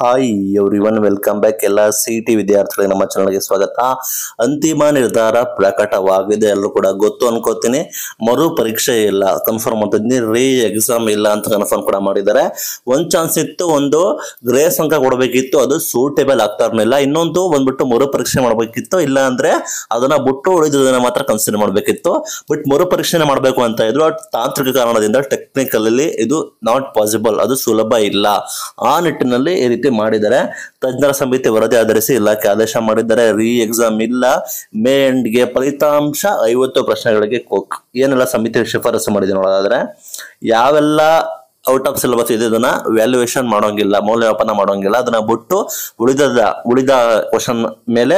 hi everyone welcome back ಎಲ್ಲ C T ವಿದ್ಯಾರ್ಥಿಗಳಿಗೆ ನಮ್ಮ ಚಾನಲ್ಗೆ ಸ್ವಾಗತ ಅಂತಿಮ ನಿರ್ಧಾರ ಪ್ರಕಟವಾಗಿದೆ ಎಲ್ಲರೂ ಕೂಡ ಗೊತ್ತು ಅನ್ಕೋತೀನಿ ಮರು ಪರೀಕ್ಷೆ ಇಲ್ಲ ಕನ್ಫರ್ಮ್ ಮಾಡ್ತಿದ್ದೀನಿ ರೀ ಎಕ್ಸಾಮ್ ಇಲ್ಲ ಅಂತ ಕನ್ಫರ್ಮ್ ಕೂಡ ಮಾಡಿದ್ದಾರೆ ಒಂದು ಚಾನ್ಸ್ ಇತ್ತು ಒಂದು ಗ್ರೇ ಸಂಕ ಕೊಡಬೇಕಿತ್ತು ಅದು ಸೂಟೇಬಲ್ ಆಗ್ತಾ ಇರಲಿಲ್ಲ ಇನ್ನೊಂದು ಬಂದ್ಬಿಟ್ಟು ಮರು ಪರೀಕ್ಷೆ ಮಾಡಬೇಕಿತ್ತು ಇಲ್ಲ ಅಂದ್ರೆ ಅದನ್ನ ಬಿಟ್ಟು ಉಳಿದಿರೋದನ್ನ ಮಾತ್ರ ಕನ್ಸಿಡರ್ ಮಾಡಬೇಕಿತ್ತು ಬಟ್ ಮರು ಪರೀಕ್ಷೆ ಮಾಡಬೇಕು ಅಂತ ಇದ್ರು ತಾಂತ್ರಿಕ ಕಾರಣದಿಂದ ಟೆಕ್ನಿಕಲ್ ಇದು ನಾಟ್ ಪಾಸಿಬಲ್ ಅದು ಸುಲಭ ಇಲ್ಲ ಆ ನಿಟ್ಟಿನಲ್ಲಿ ಈ ರೀತಿ ಮಾಡಿದರೆ ತಜ್ಞರ ಸಮಿತಿ ವರದಿ ಆಧರಿಸಿ ಇಲಾಖೆ ಆದೇಶ ಮಾಡಿದ್ದಾರೆ ರೀ ಎಕ್ಸಾಮ್ ಇಲ್ಲ ಮೇ ಎಂಡ್ಗೆ ಫಲಿತಾಂಶ ಐವತ್ತು ಪ್ರಶ್ನೆಗಳಿಗೆ ಕೋಕ್ ಏನೆಲ್ಲ ಸಮಿತಿ ಶಿಫಾರಸು ಮಾಡಿದೆ ನೋಡೋದಾದ್ರೆ ಯಾವೆಲ್ಲ ಔಟ್ ಆಫ್ ಸಿಲೆಬಸ್ ಇದೆ ಇದನ್ನ ವ್ಯಾಲ್ಯೂಯೇಷನ್ ಮಾಡೋಂಗಿಲ್ಲ ಮೌಲ್ಯಮಾಪನ ಮಾಡೋಂಗಿಲ್ಲ ಅದನ್ನ ಬಿಟ್ಟು ಉಳಿದದ ಉಳಿದ ಕ್ವಶನ್ ಮೇಲೆ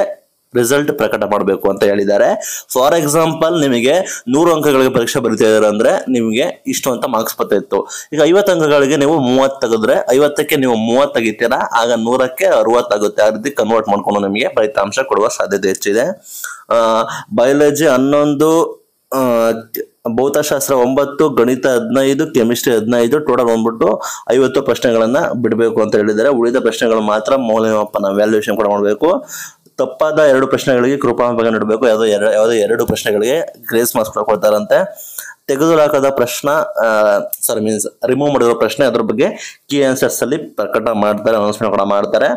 ರಿಸಲ್ಟ್ ಪ್ರಕಟ ಮಾಡಬೇಕು ಅಂತ ಹೇಳಿದ್ದಾರೆ ಫಾರ್ ಎಕ್ಸಾಂಪಲ್ ನಿಮಗೆ ನೂರು ಅಂಕಗಳಿಗೆ ಪರೀಕ್ಷೆ ಬರೀತಿದ್ದಾರೆ ಅಂದರೆ ನಿಮಗೆ ಇಷ್ಟು ಅಂತ ಮಾರ್ಕ್ಸ್ ಇತ್ತು ಈಗ ಐವತ್ತು ಅಂಕಗಳಿಗೆ ನೀವು ಮೂವತ್ತು ತೆಗೆದ್ರೆ ಐವತ್ತಕ್ಕೆ ನೀವು ಮೂವತ್ತು ತೆಗಿತೀರಾ ಆಗ ನೂರಕ್ಕೆ ಆಗುತ್ತೆ ಆ ರೀತಿ ಕನ್ವರ್ಟ್ ಮಾಡ್ಕೊಂಡು ನಿಮಗೆ ಫಲಿತಾಂಶ ಕೊಡುವ ಸಾಧ್ಯತೆ ಹೆಚ್ಚಿದೆ ಬಯಾಲಜಿ ಹನ್ನೊಂದು ಭೌತಶಾಸ್ತ್ರ ಒಂಬತ್ತು ಗಣಿತ ಹದಿನೈದು ಕೆಮಿಸ್ಟ್ರಿ ಹದಿನೈದು ಟೋಟಲ್ ಬಂದ್ಬಿಟ್ಟು ಐವತ್ತು ಪ್ರಶ್ನೆಗಳನ್ನು ಬಿಡಬೇಕು ಅಂತ ಹೇಳಿದ್ದಾರೆ ಉಳಿದ ಪ್ರಶ್ನೆಗಳು ಮಾತ್ರ ಮೌಲ್ಯಮಾಪನ ವ್ಯಾಲ್ಯೂಯೇಷನ್ ಕೂಡ ಮಾಡಬೇಕು ತಪ್ಪಾದ ಎರಡು ಪ್ರಶ್ನೆಗಳಿಗೆ ಬಗ್ಗೆ ನೀಡಬೇಕು ಯಾವುದೋ ಎರಡು ಯಾವುದೋ ಎರಡು ಪ್ರಶ್ನೆಗಳಿಗೆ ಗ್ರೇಸ್ ಮಾರ್ಕ್ಸ್ ಕೊಡ್ತಾರಂತೆ ತೆಗೆದುಹಾಕದ ಹಾಕದ ಪ್ರಶ್ನೆ ಸಾರಿ ಮೀನ್ಸ್ ರಿಮೂವ್ ಮಾಡಿರೋ ಪ್ರಶ್ನೆ ಅದ್ರ ಬಗ್ಗೆ ಕೀ ಆನ್ಸರ್ಸ್ ಅಲ್ಲಿ ಪ್ರಕಟ ಮಾಡ್ತಾರೆ ಅನೌನ್ಸ್ಮೆಂಟ್ ಕೂಡ ಮಾಡ್ತಾರೆ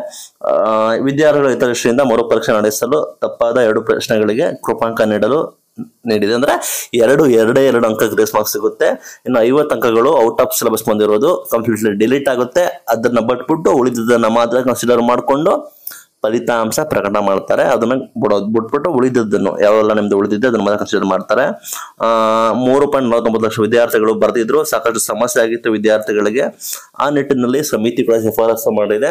ವಿದ್ಯಾರ್ಥಿಗಳ ಹಿತದೃಷ್ಟಿಯಿಂದ ಮರುಪರೀಕ್ಷೆ ನಡೆಸಲು ತಪ್ಪಾದ ಎರಡು ಪ್ರಶ್ನೆಗಳಿಗೆ ಕೃಪಾಂಕ ನೀಡಲು ನೀಡಿದೆ ಅಂದ್ರೆ ಎರಡು ಎರಡೇ ಎರಡು ಅಂಕ ಗ್ರೇಸ್ ಮಾರ್ಕ್ಸ್ ಸಿಗುತ್ತೆ ಇನ್ನು ಐವತ್ತು ಅಂಕಗಳು ಔಟ್ ಆಫ್ ಸಿಲೆಬಸ್ ಬಂದಿರೋದು ಕಂಪ್ಲೀಟ್ಲಿ ಡಿಲೀಟ್ ಆಗುತ್ತೆ ಅದನ್ನ ಬಟ್ಬಿಟ್ಟು ಉಳಿದದನ್ನ ಮಾತ್ರ ಕನ್ಸಿಡರ್ ಮಾಡಿಕೊಂಡು ಫಲಿತಾಂಶ ಪ್ರಕಟ ಮಾಡ್ತಾರೆ ಅದನ್ನ ಬಿಡೋದು ಬಿಟ್ಬಿಟ್ಟು ಉಳಿದಿದ್ದನ್ನು ಯಾವೆಲ್ಲ ನಿಮ್ದು ಉಳಿದಿದ್ದೆ ಅದನ್ನ ಮೊದಲ ಕನ್ಸಿಡರ್ ಮಾಡ್ತಾರೆ ಮೂರು ಪಾಯಿಂಟ್ ನಲವತ್ತೊಂಬತ್ತು ಲಕ್ಷ ವಿದ್ಯಾರ್ಥಿಗಳು ಬರೆದಿದ್ರು ಸಾಕಷ್ಟು ಸಮಸ್ಯೆ ಆಗಿತ್ತು ವಿದ್ಯಾರ್ಥಿಗಳಿಗೆ ಆ ನಿಟ್ಟಿನಲ್ಲಿ ಸಮಿತಿಗಳ ಶಿಫಾರಸು ಮಾಡಿದೆ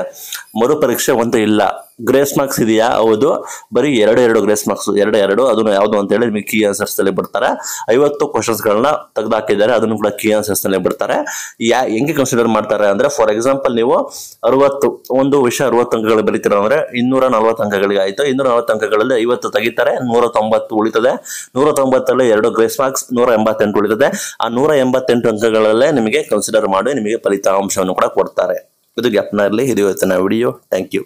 ಮರುಪರೀಕ್ಷೆ ಒಂದು ಇಲ್ಲ ಗ್ರೇಸ್ ಮಾರ್ಕ್ಸ್ ಇದೆಯಾ ಹೌದು ಬರೀ ಎರಡು ಎರಡು ಗ್ರೇಸ್ ಮಾರ್ಕ್ಸ್ ಎರಡು ಎರಡು ಅದನ್ನು ಯಾವುದು ಅಂತ ಹೇಳಿ ನಿಮಗೆ ಕೀ ಆನ್ಸರ್ಸ್ ನಲ್ಲಿ ಬರ್ತಾರೆ ಐವತ್ತು ಕ್ವಶನ್ಸ್ ಗಳನ್ನ ಹಾಕಿದ್ದಾರೆ ಅದನ್ನು ಕೂಡ ಕೀ ಆನ್ಸರ್ಸ್ ನಲ್ಲಿ ಬರ್ತಾರೆ ಯಾ ಹೆಂಗೆ ಕನ್ಸಿಡರ್ ಮಾಡ್ತಾರೆ ಅಂದ್ರೆ ಫಾರ್ ಎಕ್ಸಾಂಪಲ್ ನೀವು ಅರವತ್ತು ಒಂದು ವಿಷಯ ಅರವತ್ತು ಅಂಕಗಳು ಬರೀತೀರ ಅಂದ್ರೆ ಇನ್ನೂರ ನಲವತ್ತು ಅಂಕಗಳಿಗೆ ಆಯ್ತು ಇನ್ನೂರ ನಲವತ್ತು ಅಂಕಗಳಲ್ಲಿ ಐವತ್ತು ತೆಗಿತಾರೆ ನೂರ ತೊಂಬತ್ತು ಉಳಿತದೆ ನೂರ ತೊಂಬತ್ತಲ್ಲಿ ಎರಡು ಗ್ರೇಸ್ ಮಾರ್ಕ್ಸ್ ನೂರ ಎಂಬತ್ತೆಂಟು ಉಳಿತದೆ ಆ ನೂರ ಎಂಬತ್ತೆಂಟು ಅಂಕಗಳಲ್ಲೇ ನಿಮಗೆ ಕನ್ಸಿಡರ್ ಮಾಡಿ ನಿಮಗೆ ಫಲಿತಾಂಶವನ್ನು ಕೂಡ ಕೊಡ್ತಾರೆ ಇದು ಗ್ಯಾಪ್ನರ್ಲಿ ಇದು ಇವತ್ತಿನ ವಿಡಿಯೋ ಥ್ಯಾಂಕ್ ಯು